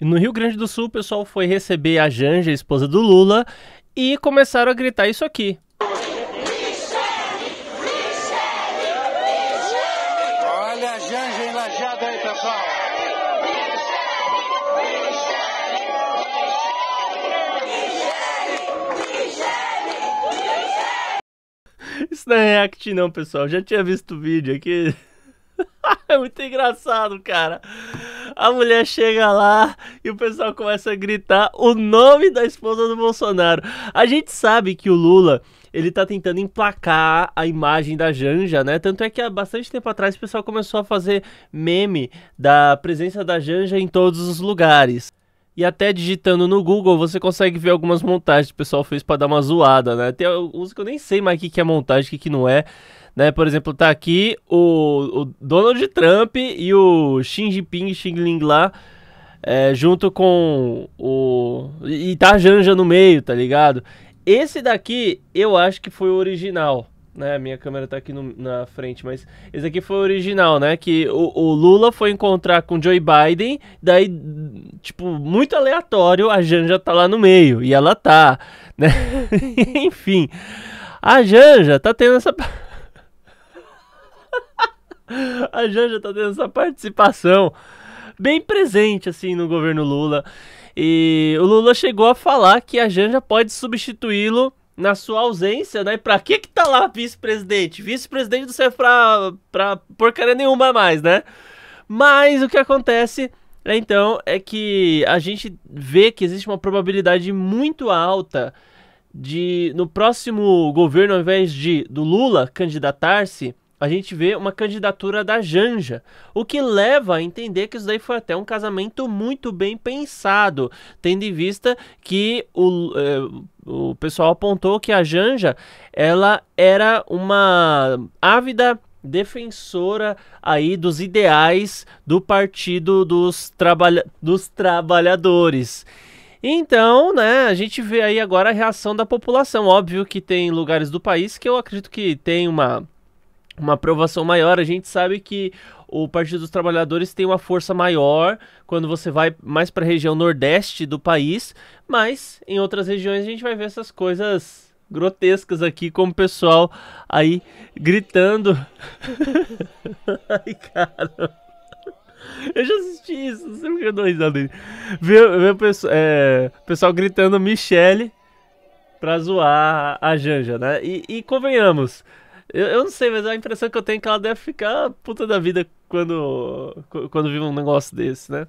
No Rio Grande do Sul, o pessoal foi receber a Janja, a esposa do Lula, e começaram a gritar isso aqui. Olha a Janja enlajada aí, pessoal. Isso não é react não, pessoal. já tinha visto o vídeo aqui. é muito engraçado, cara. A mulher chega lá e o pessoal começa a gritar o nome da esposa do Bolsonaro. A gente sabe que o Lula ele tá tentando emplacar a imagem da Janja, né? Tanto é que há bastante tempo atrás o pessoal começou a fazer meme da presença da Janja em todos os lugares. E até digitando no Google, você consegue ver algumas montagens que o pessoal fez para dar uma zoada, né? Tem alguns que eu nem sei mais o que, é montagem, o que, que não é. Né? Por exemplo, tá aqui o, o Donald Trump e o Xi Jinping, Xi Ling lá, é, junto com o... E tá a Janja no meio, tá ligado? Esse daqui, eu acho que foi o original né? Minha câmera tá aqui no, na frente, mas esse aqui foi o original, né? Que o, o, Lula foi encontrar com Joe Biden, daí, tipo, muito aleatório, a Janja tá lá no meio, e ela tá, né? Enfim, a Janja tá tendo essa... a Janja tá tendo essa participação bem presente, assim, no governo Lula. E o Lula chegou a falar que a Janja pode substituí-lo na sua ausência, né? Pra que que tá lá vice-presidente? Vice-presidente não serve pra, pra porcaria nenhuma mais, né? Mas o que acontece, né, então, é que a gente vê que existe uma probabilidade muito alta de, no próximo governo, ao invés de do Lula candidatar-se, a gente vê uma candidatura da Janja, o que leva a entender que isso daí foi até um casamento muito bem pensado, tendo em vista que o, eh, o pessoal apontou que a Janja ela era uma ávida defensora aí dos ideais do Partido dos, Trabalha dos Trabalhadores. Então, né, a gente vê aí agora a reação da população. Óbvio que tem lugares do país que eu acredito que tem uma uma aprovação maior. A gente sabe que o Partido dos Trabalhadores tem uma força maior quando você vai mais para a região nordeste do país, mas em outras regiões a gente vai ver essas coisas grotescas aqui, como o pessoal aí gritando. Ai, cara. Eu já assisti isso, não sei porque eu dou risada. Viu, viu pessoal, é, pessoal gritando Michele pra zoar a Janja, né? e, e convenhamos, eu, eu não sei, mas é a impressão que eu tenho é que ela deve ficar puta da vida quando, quando vive um negócio desse, né?